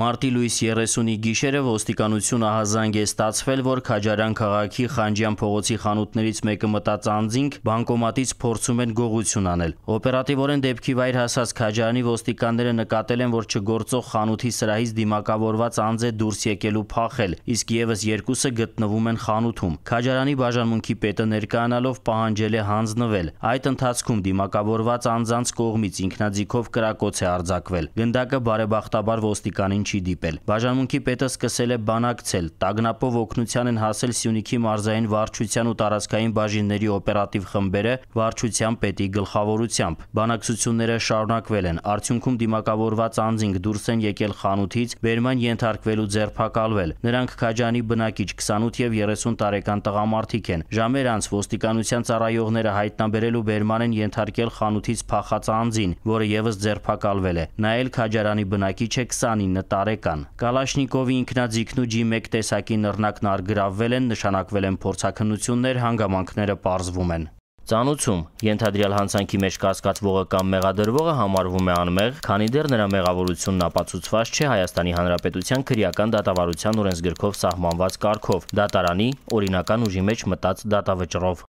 Մարտի լույս 30-ի գիշերը ոստիկանությունը հազանգ է ստացվել, որ Քաջարյան քաղաքի Խանջյան փողոցի խանութներից մեկը մտած անձինք բանկոմատից փորձում են գողություն անել։ Օպերատիվորեն դեպքի վայր հասած Քաջարյանի ոստիկանները նկատել են, որ չգործող խանութի սրահից դիմակավորված անձ է դուրս եկելու փախել, իսկ եւս երկուսը գտնվում են խանութում։ Քաջարյանի բաժանմունքի պետը ներկայանալով պահանջել է հանձնվել։ Այդ ընթացքում դիմակավորված անձանց կողմից ինքնաձիգով կրակոց է արձակվել։ Գնդակը բարեբախտաբար ոստիկանին ոչինչ չի դիպել։ Բաժանմունքի պետը սկսել է բանակցել, տագնապով օգնության են հասել Սյունիքի մարզային վարչության ու տարածքային բաժինների օպերատիվ խմբերը վարչության պետի գլխավորությամբ։ Բանակցությունները շարունակվել են, արդյունքում դիմակավորված անձինք դուրս են եկել խանութից, վերման ենթարկվելու ձերբակալվել։ Նրանք Քաջանի բնակիչ 28 եւ 30 տարեկան տղամարդիկ են։ Ժամեր անց ոստիկանության ծառայողները հայտնաբերելու վերման են ենթարկել խանութից փախած անձին, որը եւս ձերբակալվել է։ Նայել Քաջարանի բնակիչ է 29 տարեկան։ Կալաշնիկովի ինքնաձիգնուջի մեկ տեսակի նռնակն արգրավվել են, նշանակվել են փորձակնություններ, հանգամանքները պարզվում են։ Ծանուցում ենթադրյալ հանցանքի մեջ կասկածվողը կամ մեղադրվողը համարվում է անմեղ, քանի դեռ նրա մեղավորությունն ապացուցված չէ Հայաստանի Հանրապետության քրեական դատավարության օրենսգրքով սահմանված կարգով՝ դատարանի օրինական ուժի մեջ մտած դատավճռով։